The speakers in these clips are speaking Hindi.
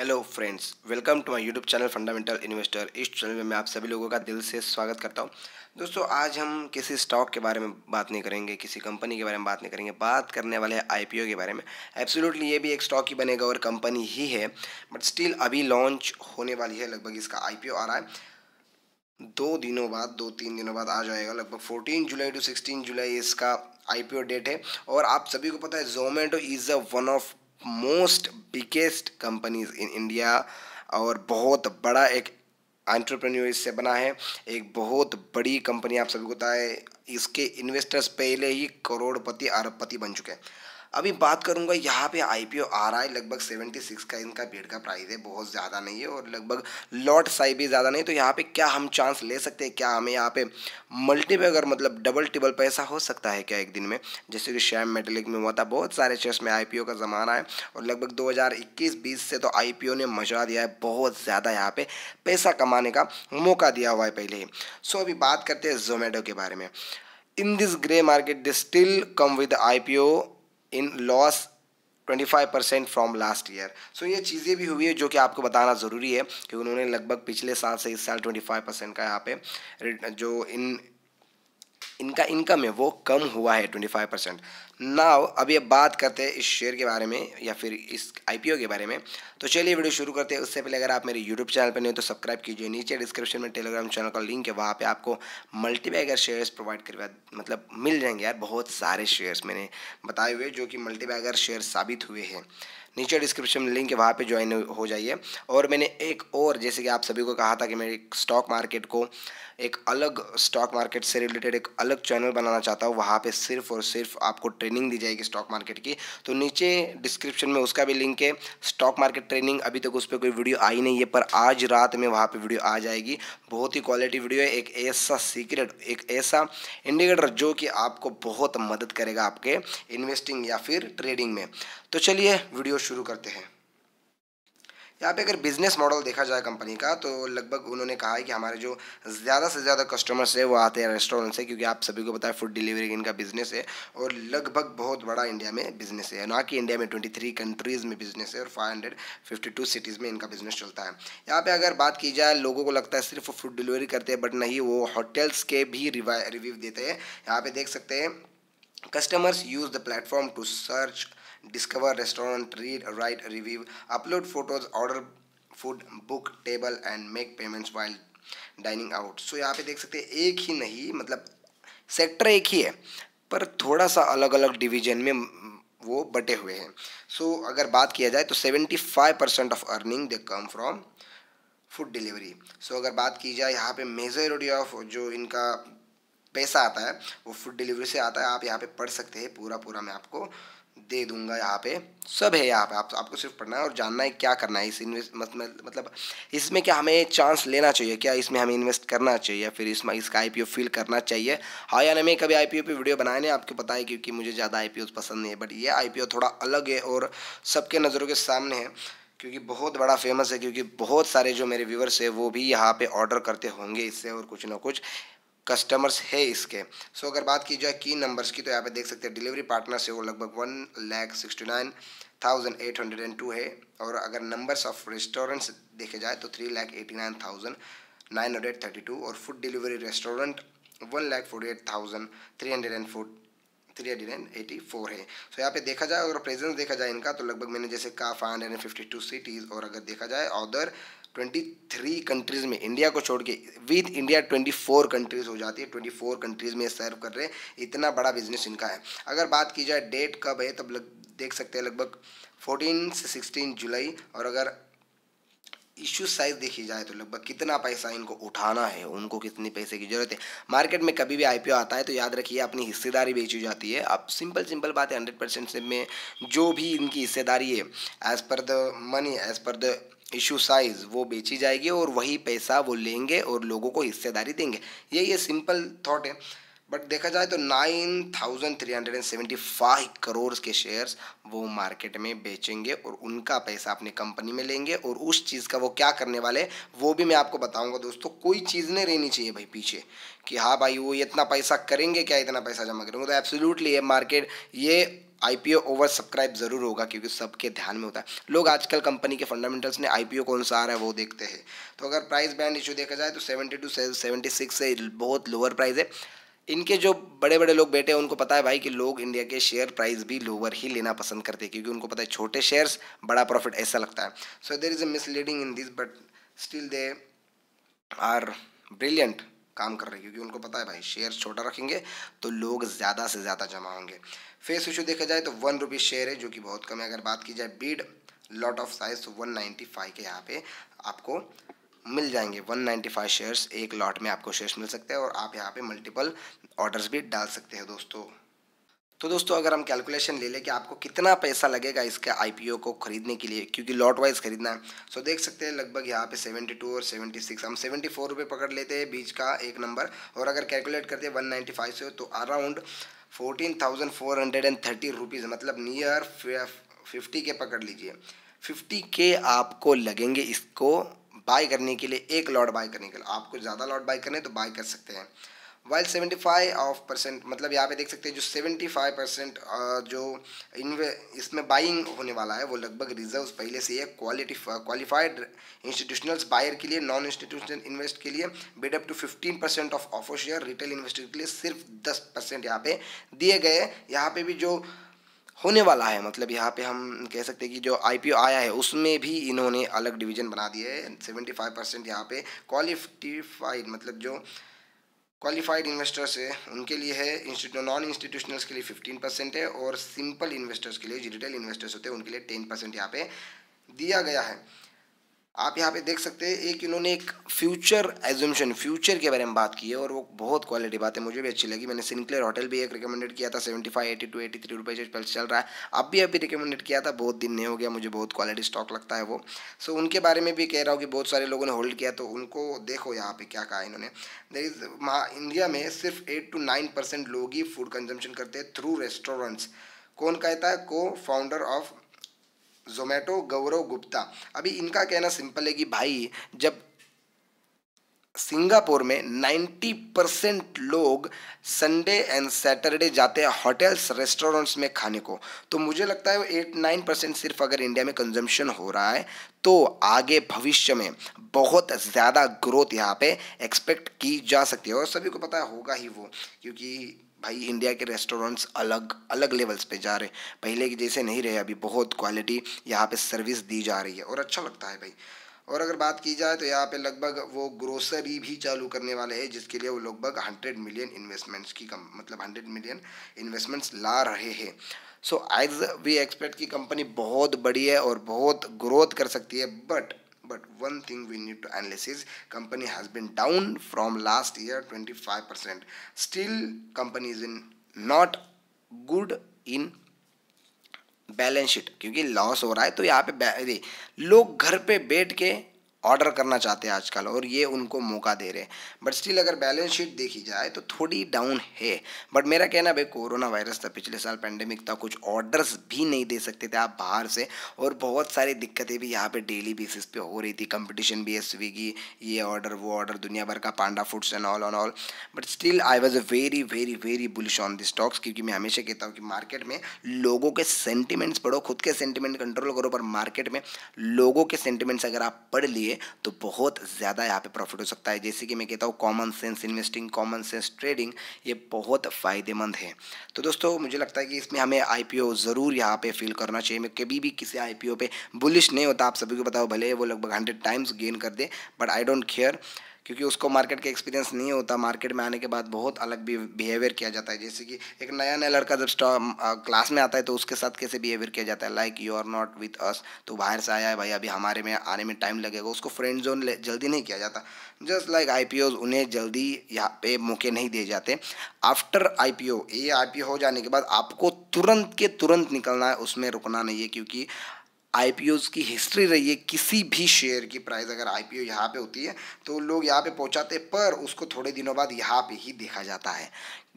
hello friends welcome to my YouTube channel fundamental investor इस चैनल में मैं आप सभी लोगों का दिल से स्वागत करता हूं दोस्तों आज हम किसी स्टॉक के बारे में बात नहीं करेंगे किसी कंपनी के बारे में बात नहीं करेंगे बात करने वाले हैं आईपीओ के बारे में एब्सोल्युटली ये भी एक स्टॉक ही बनेगा और कंपनी ही है बट स्टिल अभी लॉन्च होने वाली है लगभग इसका आई आ रहा है दो दिनों बाद दो तीन दिनों बाद आ जाएगा लगभग fourteen July to sixteen July इसका आईपीओ डेट है और आप सभी को पता है Zomato is a one of most biggest companies in India और बहुत बड़ा एक एंटरप्रेन्योर इससे बना है एक बहुत बड़ी कंपनी आप सभी को बताए इसके इन्वेस्टर्स पहले ही करोड़पति अरबपति बन चुके हैं अभी बात करूंगा यहाँ पे आईपीओ आ रहा है लगभग सेवेंटी सिक्स का इनका भीड़ का प्राइस है बहुत ज़्यादा नहीं है और लगभग लॉट साइज भी ज़्यादा नहीं तो यहाँ पे क्या हम चांस ले सकते हैं क्या हमें यहाँ पे मल्टीपे अगर मतलब डबल टिबल पैसा हो सकता है क्या एक दिन में जैसे कि शैम मेटलिक में हुआ था बहुत सारे चेस में आई का ज़माना है और लगभग दो हज़ार से तो आई ने मजा दिया है बहुत ज़्यादा यहाँ पर पैसा कमाने का मौका दिया हुआ है पहले ही सो अभी बात करते हैं जोमेटो के बारे में in this grey market this still come with I in loss 25 percent from last year so ये चीज़ें भी हुई है जो कि आपको बताना ज़रूरी है कि उन्होंने लगभग पिछले साल से इस साल 25 परसेंट का यहाँ पे जो इन इनका इनकम है वो कम हुआ है ट्वेंटी फाइव परसेंट नाव अब ये बात करते हैं इस शेयर के बारे में या फिर इस आईपीओ के बारे में तो चलिए वीडियो शुरू करते हैं उससे पहले अगर आप मेरे यूट्यूब चैनल पर नहीं तो सब्सक्राइब कीजिए नीचे डिस्क्रिप्शन में टेलीग्राम चैनल का लिंक है वहाँ पे आपको मल्टीबैगर शेयर्स प्रोवाइड करवा मतलब मिल जाएंगे यार बहुत सारे शेयर्स मैंने बताए हुए जो कि मल्टीबैगर शेयर साबित हुए हैं नीचे डिस्क्रिप्शन में लिंक है वहाँ पर ज्वाइन हो जाइए और मैंने एक और जैसे कि आप सभी को कहा था कि मैं एक स्टॉक मार्केट को एक अलग स्टॉक मार्केट से रिलेटेड एक अलग चैनल बनाना चाहता हूँ वहाँ पे सिर्फ और सिर्फ आपको ट्रेनिंग दी जाएगी स्टॉक मार्केट की तो नीचे डिस्क्रिप्शन में उसका भी लिंक है स्टॉक मार्केट ट्रेनिंग अभी तक उस पर कोई वीडियो आई नहीं है पर आज रात में वहाँ पर वीडियो आ जाएगी बहुत ही क्वालिटी वीडियो है एक ऐसा सीक्रेट एक ऐसा इंडिकेटर जो कि आपको बहुत मदद करेगा आपके इन्वेस्टिंग या फिर ट्रेडिंग में तो चलिए वीडियो शुरू करते हैं यहाँ पे अगर बिजनेस मॉडल देखा जाए कंपनी का तो लगभग उन्होंने कहा है कि हमारे जो ज़्यादा से ज़्यादा कस्टमर्स है वो आते हैं रेस्टोरेंट से क्योंकि आप सभी को पता है फूड डिलीवरी इनका बिजनेस है और लगभग बहुत बड़ा इंडिया में बिजनेस है ना कि इंडिया में ट्वेंटी थ्री कंट्रीज़ में बिजनेस है और five hundred fifty two cities में इनका बिजनेस चलता है यहाँ पर अगर बात की जाए लोगों को लगता है सिर्फ फूड डिलीवरी करते हैं बट नहीं वो होटल्स के भी रिव्यू देते हैं यहाँ पर देख सकते हैं Customers use the platform to search, discover restaurant, read, write, review, upload photos, order food, book table and make payments while dining out so यहाँ पे देख सकते हैं एक ही नहीं मतलब सेक्टर एक ही है पर थोड़ा सा अलग अलग डिवीजन में वो बटे हुए हैं सो so, अगर बात किया जाए तो 75 percent of earning they come from food delivery so अगर बात की जाए यहाँ पे मेजोरिटी ऑफ जो इनका पैसा आता है वो फूड डिलीवरी से आता है आप यहाँ पे पढ़ सकते हैं पूरा पूरा मैं आपको दे दूंगा यहाँ पे सब है यहाँ पे आप आपको सिर्फ पढ़ना है और जानना है क्या करना है इस इन्वेस्ट मतलब इसमें क्या हमें चांस लेना चाहिए क्या इसमें हमें इन्वेस्ट करना चाहिए फिर इसमें इसका आई पी फील करना चाहिए हाँ यानी मैं कभी आई पी पे वीडियो बनाए नहीं आपको पता है क्योंकि मुझे ज़्यादा आई पी पसंद नहीं है बट ये आई पी थोड़ा अलग है और सबके नज़रों के सामने है क्योंकि बहुत बड़ा फेमस है क्योंकि बहुत सारे जो मेरे व्यूवर्स है वो भी यहाँ पे ऑर्डर करते होंगे इससे और कुछ ना कुछ कस्टमर्स है इसके सो अगर बात की जाए की नंबर्स की तो यहाँ पे देख सकते हैं डिलीवरी पार्टनर्स है वो लगभग one lakh sixty nine thousand eight hundred and two है और अगर नंबर्स ऑफ रेस्टोरेंट्स देखे जाए तो three lakh eighty nine thousand nine hundred thirty two और food delivery restaurant one lakh forty eight thousand three hundred and fort 384 है सो यहाँ पे देखा जाए अगर प्रेजेंस देखा जाए इनका तो लगभग मैंने जैसे कहा five hundred and fifty two cities और अगर देखा जाए अदर 23 कंट्रीज़ में इंडिया को छोड़ के विद इंडिया 24 कंट्रीज़ हो जाती है 24 कंट्रीज़ में सर्व कर रहे हैं इतना बड़ा बिजनेस इनका है अगर बात की जाए डेट कब है तब लग देख सकते हैं लगभग 14 से 16 जुलाई और अगर इश्यू साइज देखी जाए तो लगभग कितना पैसा इनको उठाना है उनको कितने पैसे की जरूरत है मार्केट में कभी भी आईपीओ आता है तो याद रखिए अपनी हिस्सेदारी बेची जाती है अब सिंपल सिंपल बात है हंड्रेड परसेंट से में जो भी इनकी हिस्सेदारी है as per the money as per the issue size वो बेची जाएगी और वही पैसा वो लेंगे और लोगों को हिस्सेदारी देंगे यही ये सिंपल थाट है बट देखा जाए तो nine thousand three hundred and seventy five crore के शेयर्स वो मार्केट में बेचेंगे और उनका पैसा अपनी कंपनी में लेंगे और उस चीज़ का वो क्या करने वाले वो भी मैं आपको बताऊंगा दोस्तों कोई चीज़ नहीं रहनी चाहिए भाई पीछे कि हाँ भाई वो इतना पैसा करेंगे क्या इतना पैसा जमा करेंगे तो एब्सोल्यूटली ये मार्केट ये I P O over subscribe ज़रूर होगा क्योंकि सबके ध्यान में होता है लोग आजकल कंपनी के फंडामेंटल्स ने ओ कौन सा आ रहा है वो देखते हैं तो अगर प्राइस बैंड इशू देखा जाए तो सेवेंटी टू सेवेंटी सिक्स से बहुत लोअर प्राइस है इनके जो बड़े बड़े लोग बैठे हैं उनको पता है भाई कि लोग इंडिया के शेयर प्राइस भी लोअर ही लेना पसंद करते हैं क्योंकि उनको पता है छोटे शेयर्स बड़ा प्रॉफिट ऐसा लगता है so there is a misleading in this but still they are brilliant काम कर रहे हैं क्योंकि उनको पता है भाई शेयर छोटा रखेंगे तो लोग ज़्यादा से ज़्यादा जमा होंगे फेस इशू देखा जाए तो वन रुपीज़ शेयर है जो कि बहुत कम है अगर बात की जाए bid lot of size one ninety five के यहाँ पे आपको मिल जाएंगे 195 शेयर्स एक लॉट में आपको शेयर्स मिल सकते हैं और आप यहाँ पे मल्टीपल ऑर्डर्स भी डाल सकते हैं दोस्तों तो दोस्तों अगर हम कैलकुलेशन ले लें कि आपको कितना पैसा लगेगा इसके आईपीओ को खरीदने के लिए क्योंकि लॉट वाइज खरीदना है सो देख सकते हैं लगभग यहाँ पे 72 और 76 हम 74 रुपये पकड़ लेते हैं बीच का एक नंबर और अगर कैलकुलेट करते हैं 195 से तो अराउंड 14,430 रुपीस मतलब नियर फिफ्टी के पकड़ लीजिए फिफ्टी के आपको लगेंगे इसको बाय करने के लिए एक लॉट बाय करने के लिए आपको ज़्यादा लॉट बाय करने तो बाय कर सकते हैं while seventy five of percent मतलब यहाँ पे देख सकते हैं जो सेवेंटी फाइव परसेंट जो इन्वे इसमें बाइंग होने वाला है वो लगभग रिजर्व पहले से ही क्वालिटी क्वालिफाइड इंस्टीट्यूशनल्स बायर के लिए नॉन इंस्टीट्यूशनल इन्वेस्ट के लिए bid up to fifteen percent of offer share retail investor के लिए सिर्फ दस परसेंट यहाँ पे दिए गए यहाँ पे भी जो होने वाला है मतलब यहाँ पे हम कह सकते हैं कि जो आई आया है उसमें भी इन्होंने अलग डिवीजन बना दिए है सेवेंटी फाइव परसेंट यहाँ पे क्वालिफाइड मतलब जो क्वालिफाइड इन्वेस्टर्स है उनके लिए है इंस्टीट्यू नॉन इंस्टीट्यूशनल्स के लिए फिफ्टीन परसेंट है और सिंपल इन्वेस्टर्स के लिए जो रिटेल इन्वेस्टर्स होते हैं उनके लिए टेन परसेंट यहाँ पे दिया गया है आप यहाँ पे देख सकते हैं एक इन्होंने एक फ्यूचर एजुमशन फ्यूचर के बारे में बात की है और वो बहुत क्वालिटी बात है मुझे भी अच्छी लगी मैंने सिंक्लेयर होटल भी एक रिकमेंडेड किया था seventy five eighty two eighty three रुपये चल रहा है अब भी अभी रिकमेंडेड किया था बहुत दिन नहीं हो गया मुझे बहुत क्वालिटी स्टॉक लगता है वो सो उनके बारे में भी कह रहा हूँ कि बहुत सारे लोगों ने होल्ड किया तो उनको देखो यहाँ पे क्या कहा इन्होंने देर इज इंडिया में सिर्फ एट टू नाइन परसेंट लोग ही फूड कंजम्पन करते हैं थ्रू रेस्टोरेंट्स कौन कहता है को फाउंडर ऑफ जोमेटो गौरव गुप्ता अभी इनका कहना सिंपल है कि भाई जब सिंगापुर में 90 परसेंट लोग संडे एंड सैटरडे जाते हैं होटल्स रेस्टोरेंट्स में खाने को तो मुझे लगता है वो एट नाइन परसेंट सिर्फ अगर इंडिया में कंजम्पशन हो रहा है तो आगे भविष्य में बहुत ज़्यादा ग्रोथ यहाँ पे एक्सपेक्ट की जा सकती है और सभी को पता होगा ही वो क्योंकि भाई इंडिया के रेस्टोरेंट्स अलग अलग लेवल्स पे जा रहे हैं पहले के जैसे नहीं रहे अभी बहुत क्वालिटी यहाँ पे सर्विस दी जा रही है और अच्छा लगता है भाई और अगर बात की जाए तो यहाँ पे लगभग वो ग्रोसरी भी चालू करने वाले हैं जिसके लिए वो लगभग हंड्रेड मिलियन इन्वेस्टमेंट्स की कम मतलब हंड्रेड मिलियन इन्वेस्टमेंट्स ला रहे हैं सो एज वी एक्सपेक्ट की कंपनी बहुत बड़ी है और बहुत ग्रोथ कर सकती है but but one thing we need to analyze is company has been down from last year 25% still company is in not good in balance sheet क्योंकि लॉस हो रहा है तो यहाँ पे लोग घर पे बैठ के ऑर्डर करना चाहते हैं आजकल और ये उनको मौका दे रहे हैं बट स्टिल अगर बैलेंस शीट देखी जाए तो थोड़ी डाउन है बट मेरा कहना भाई कोरोना वायरस था पिछले साल पैंडेमिक था कुछ ऑर्डर्स भी नहीं दे सकते थे आप बाहर से और बहुत सारी दिक्कतें भी यहाँ पे डेली बेसिस पे हो रही थी कंपटीशन भी है स्विगी ये ऑर्डर वो ऑर्डर दुनिया भर का panda foods and all on all but still I was a very very very bullish on this stocks क्योंकि मैं हमेशा कहता हूँ कि मार्केट में लोगों के सेंटिमेंट्स पढ़ो खुद के सेंटिमेंट कंट्रोल करो पर मार्केट में लोगों के सेंटिमेंट्स अगर आप पढ़ लिए लिए तो बहुत ज़्यादा यहाँ पे प्रॉफिट हो सकता है जैसे कि मैं कहता हूँ common sense investing common sense trading ये बहुत फ़ायदेमंद है तो दोस्तों मुझे लगता है कि इसमें हमें आई ज़रूर यहाँ पर फील करना चाहिए मैं कभी भी किसी आई पे बुलिश नहीं होता आप सभी को बताओ भले वो लगभग हंड्रेड टाइम्स गेन कर दे बट आई डोंट केयर क्योंकि उसको मार्केट का एक्सपीरियंस नहीं होता मार्केट में आने के बाद बहुत अलग बिहेवियर किया जाता है जैसे कि एक नया नया लड़का जब क्लास में आता है तो उसके साथ कैसे बिहेवियर किया जाता है like you are not with us तो बाहर से आया है भाई अभी हमारे में आने में टाइम लगेगा उसको फ्रेंड जोन जल्दी नहीं किया जाता जस्ट लाइक आई उन्हें जल्दी यहाँ पे मौके नहीं दिए जाते आफ्टर आई पी ये आई हो जाने के बाद आपको तुरंत के तुरंत निकलना है उसमें रुकना नहीं है क्योंकि आई की हिस्ट्री रही है किसी भी शेयर की प्राइस अगर आई पी ओ यहाँ पर होती है तो लोग यहाँ पे पहुँचाते पर उसको थोड़े दिनों बाद यहाँ पे ही देखा जाता है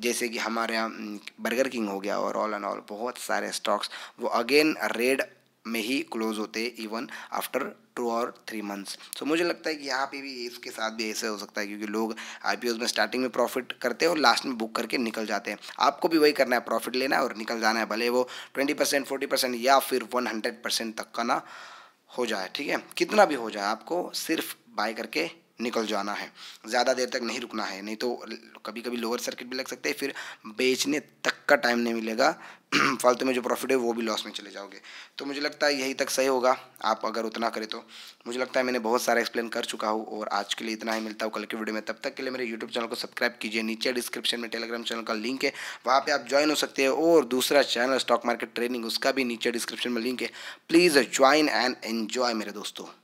जैसे कि हमारे यहाँ बर्गर हम्म, किंग हो गया और ऑल एंड ऑल बहुत सारे स्टॉक्स वो अगेन रेड में ही क्लोज होते इवन आफ्टर टू और थ्री मंथ्स सो मुझे लगता है कि यहाँ पे भी इसके साथ भी ऐसे हो सकता है क्योंकि लोग आई में स्टार्टिंग में प्रॉफिट करते हैं और लास्ट में बुक करके निकल जाते हैं आपको भी वही करना है प्रॉफिट लेना है और निकल जाना है भले वो ट्वेंटी परसेंट फोर्टी परसेंट या फिर वन हंड्रेड परसेंट तक का ना हो जाए ठीक है कितना भी हो जाए आपको सिर्फ बाय करके निकल जाना है ज़्यादा देर तक नहीं रुकना है नहीं तो कभी कभी लोअर सर्किट भी लग सकते हैं फिर बेचने तक का टाइम नहीं मिलेगा फालतू में जो प्रॉफिट है वो भी लॉस में चले जाओगे तो मुझे लगता है यही तक सही होगा आप अगर उतना करें तो मुझे लगता है मैंने बहुत सारा एक्सप्लेन कर चुका हूँ और आज के लिए इतना ही मिलता हूँ कल की वीडियो में तब तक के लिए मेरे यूट्यूब चैनल को सब्सक्राइब कीजिए नीचे डिस्क्रिप्शन में टेलीग्राम चैनल का लिंक है वहाँ पर आप ज्वाइन हो सकते हैं और दूसरा चैनल स्टॉक मार्केट ट्रेनिंग उसका भी नीचे डिस्क्रिप्शन में लिंक है प्लीज़ ज्वाइन एंड एन्जॉय मेरे दोस्तों